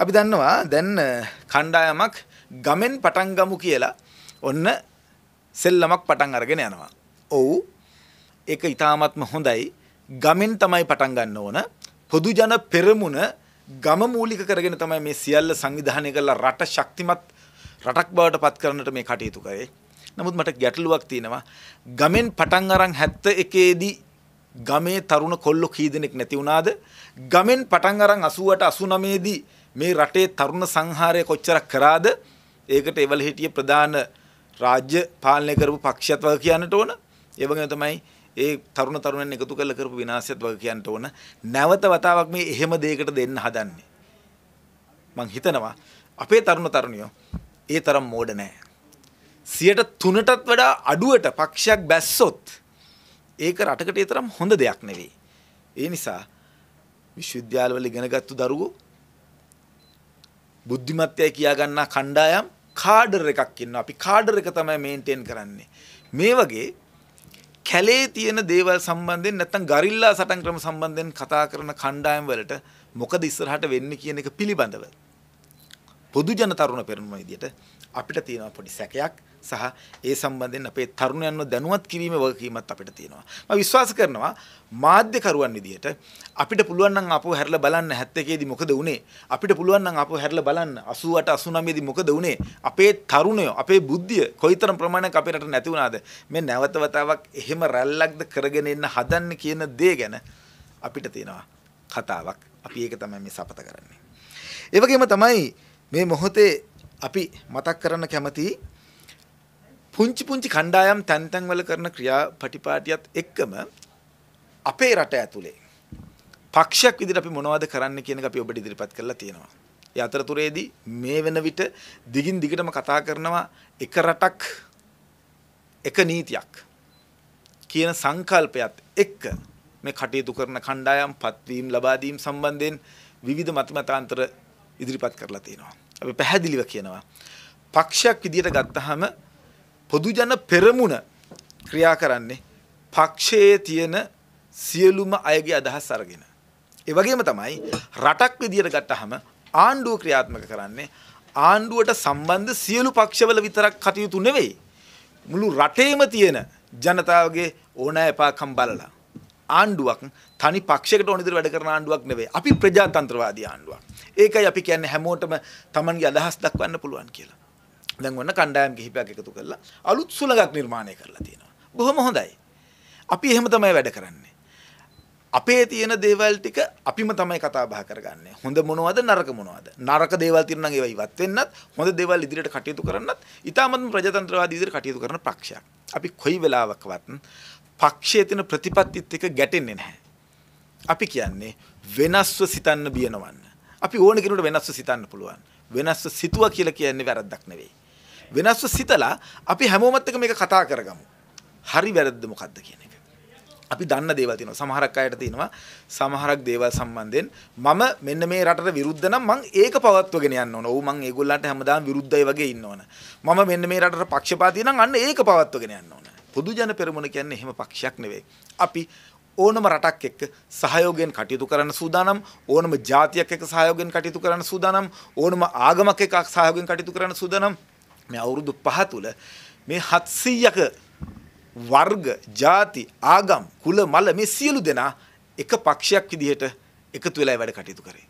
අපි දන්නවා දැන් කණ්ඩායමක් ගමෙන් පටන් ගමු කියලා ඔන්න සෙල්ලමක් පටන් අරගෙන යනවා. ඔව් ඒක ඊටාත්ම හොඳයි. ගමෙන් තමයි පටන් ගන්න ඕන. පොදු ජන පෙරමුණ ගම මූලික කරගෙන තමයි මේ සියල්ල සංවිධානය කරලා රට ශක්තිමත් රටක් බවට පත් කරන්නට මේ කටයුතු කරේ. නමුත් මට ගැටලුවක් තියෙනවා. ගමෙන් පටන් අරන් 71ේදී ගමේ තරුණ කොල්ලෝ කී දෙනෙක් නැති වුණාද? ගමෙන් පටන් අරන් 88 89ේදී මේ රටේ තරුණ සංහාරය කොච්චරක් කරාද ඒකට එවල හිටිය ප්‍රධාන රාජ්‍ය පාලනය කරපු පක්ෂයත් වගේ කියන්නට ඕන ඒ වගේම තමයි ඒ තරුණ තරුණයන් එකතු කරලා කරපු විනාශයත් වගේ කියන්නට ඕන නැවත වතාවක් මේ එහෙම දෙයකට දෙන්න හදන්නේ මං හිතනවා අපේ තරුණ තරුණියෝ ඒ තරම් මෝඩ නෑ සියට තුනටත් වඩා අඩුවට පක්ෂයක් බැස්සොත් ඒක රටකට ඒ තරම් හොඳ දෙයක් නෙවෙයි ඒ නිසා විශ්වවිද්‍යාලවල ඉගෙනගත්තු දරුවෝ බුද්ධිමත්යයි කියාගන්නා කණ්ඩායම් කාඩර් එකක් ඉන්නවා. අපි කාඩර් එක තමයි මේන්ටේන් කරන්නේ. මේ වගේ කැලේ තියෙන දේවල් සම්බන්ධයෙන් නැත්නම් ගරිල්ලා සටන් ක්‍රම සම්බන්ධයෙන් කතා කරන කණ්ඩායම් වලට මොකද ඉස්සරහට වෙන්නේ කියන එක පිළිබඳව පොදු ජන තරුණ පෙරමුණ විදියට අපිට තියෙන පොඩි සැකයක් සහ ඒ සම්බන්ධයෙන් අපේ තරුණයන්ව දැනුවත් කිරීමේ වගකීමක් අපිට තියෙනවා. මම විශ්වාස කරනවා මාධ්‍යකරුවන් විදියට අපිට පුළුවන් නම් ආපහු හැරිලා බලන්න 71 දී මොකද වුනේ? අපිට පුළුවන් නම් ආපහු හැරිලා බලන්න 88 89 දී මොකද වුනේ? අපේ තරුණයෝ අපේ බුද්ධිය කොයිතරම් ප්‍රමාණයක් අපේ රට නැති වුණාද? මේ නැවත වතාවක් එහෙම රැල්ලක්ද කරගෙන එන්න හදන්නේ කියන දේ ගැන අපිට තියෙනවා කතාවක්. අපි ඒක තමයි මේ සපත කරන්නේ. ඒ වගේම තමයි මේ මොහොතේ අපි මතක් කරන්න කැමති පුංචි පුංචි කණ්ඩායම් තැන් තැන්වල කරන ක්‍රියාපටිපාටියත් එක්කම අපේ රට ඇතුලේ පක්ෂයක් විදිහට අපි මොනවද කරන්න කියන එක අපි ඔබට ඉදිරිපත් කරලා තියෙනවා. ඒ අතරතුරේදී මේ වෙන විට දිගින් දිගටම කතා කරනවා එක රටක් එක නීතියක් කියන සංකල්පයත් එක්ක මේ කටයුතු කරන කණ්ඩායම් පත්වීම් ලබා දීම් සම්බන්ධයෙන් විවිධ මත මතාන්තර ඉදිරිපත් කරලා තියෙනවා. අපි පැහැදිලිව කියනවා. පක්ෂයක් විදියට ගත්තහම පොදුජන පෙරමුණ ක්‍රියා කරන්නේ පක්ෂයේ තියෙන සියලුම අයගේ අදහස් අරගෙන. ඒ වගේම තමයි රටක් විදියට ගත්තහම ආණ්ඩුව ක්‍රියාත්මක කරන්නේ ආණ්ඩුවට සම්බන්ධ සියලු පක්ෂවල විතරක් කටයුතු නෙවෙයි. මුළු රටේම තියෙන ජනතාවගේ ඕනෑ එපාකම් බලලා ආණ්ඩුවක් තනි පක්ෂයකට ඕන විදිහට වැඩ කරන ආණ්ඩුවක් නෙවෙයි. අපි ප්‍රජාතන්ත්‍රවාදී ආණ්ඩුවක්. ඒකයි අපි කියන්නේ හැමෝටම Tamanගේ අදහස් දක්වන්න පුළුවන් කියලා. දැන් ඔන්න කණ්ඩායම් කිහිපයක් එකතු කරලා අලුත් සුළඟක් නිර්මාණය කරලා තියෙනවා. බොහොම හොඳයි. අපි එහෙම තමයි වැඩ කරන්නේ. අපේ තියෙන දේවල් ටික අපිම තමයි කතා බහ කරගන්නේ. හොඳ මොනවද නරක මොනවද? නරක දේවල් තියෙනවා නම් ඒවා ඉවත් වෙන්නත්, හොඳ දේවල් ඉදිරියට කටයුතු කරන්නත්, ඊටමත් ප්‍රජාතන්ත්‍රවාදී ඉදිරියට කටයුතු කරන පක්ෂයක්. අපි කොයි වෙලාවකවත් පක්ෂයේ තියෙන ප්‍රතිපත්තිත් එක්ක ගැටෙන්නේ නැහැ. අපි කියන්නේ වෙනස්ව සිතන්න බියනවන්න. අපි ඕන කෙනෙකුට වෙනස්ව සිතන්න පුළුවන්. වෙනස්ව සිතුවා කියලා කියන්නේ වැරද්දක් නෙවෙයි. වෙනස්ව සිතලා අපි හැමෝමත් එක මේක කතා කරගමු. හරි වැරද්ද මොකද්ද කියන එක. අපි දන්න දේවල් තියෙනවා. සමහරක් අයට තියෙනවා සමහරක් දේවල් සම්බන්ධයෙන් මම මෙන්න මේ රටට විරුද්ධ නම් මං ඒක පවත්වගෙන යන්න ඕන. ඔව් මං ඒගොල්ලන්ට හැමදාම විරුද්ධයි වගේ ඉන්න ඕන. මම මෙන්න මේ රටට පක්ෂපාතී නම් අන්න ඒක පවත්වගෙන යන්න ඕන. පොදු ජන පෙරමුණ කියන්නේ එහෙම පක්ෂයක් නෙවෙයි. අපි ඕනම රටක් එක්ක සහයෝගයෙන් කටයුතු කරන්න සූදානම් ඕනම ජාතියක් එක්ක සහයෝගයෙන් කටයුතු කරන්න සූදානම් ඕනම ආගමක් එක්ක සහයෝගයෙන් කටයුතු කරන්න සූදානම් මේ අවුරුදු 5 තුල මේ 700ක වර්ග ජාති ආගම් කුල මල මේ සියලු දෙනා එක පක්ෂයක් විදිහට එකතු වෙලා වැඩ කටයුතු කරේ